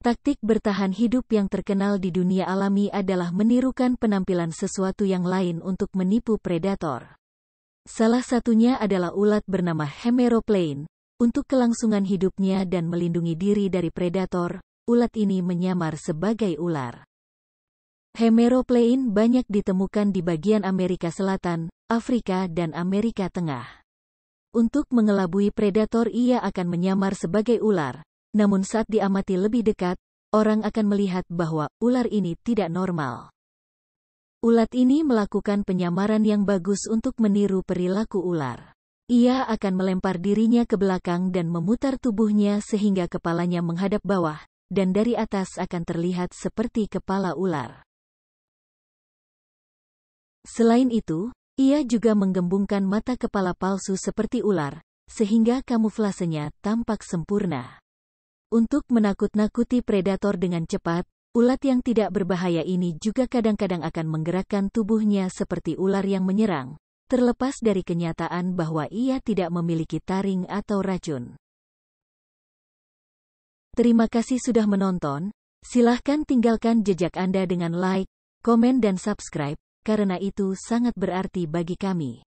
Taktik bertahan hidup yang terkenal di dunia alami adalah menirukan penampilan sesuatu yang lain untuk menipu predator. Salah satunya adalah ulat bernama hemeroplane. Untuk kelangsungan hidupnya dan melindungi diri dari predator, ulat ini menyamar sebagai ular. Hemeroplane banyak ditemukan di bagian Amerika Selatan, Afrika dan Amerika Tengah. Untuk mengelabui predator ia akan menyamar sebagai ular, namun saat diamati lebih dekat, orang akan melihat bahwa ular ini tidak normal. Ulat ini melakukan penyamaran yang bagus untuk meniru perilaku ular. Ia akan melempar dirinya ke belakang dan memutar tubuhnya sehingga kepalanya menghadap bawah, dan dari atas akan terlihat seperti kepala ular. Selain itu, ia juga menggembungkan mata kepala palsu seperti ular, sehingga kamuflasenya tampak sempurna. Untuk menakut-nakuti predator dengan cepat, ulat yang tidak berbahaya ini juga kadang-kadang akan menggerakkan tubuhnya seperti ular yang menyerang, terlepas dari kenyataan bahwa ia tidak memiliki taring atau racun. Terima kasih sudah menonton, silahkan tinggalkan jejak Anda dengan like, komen dan subscribe, karena itu sangat berarti bagi kami.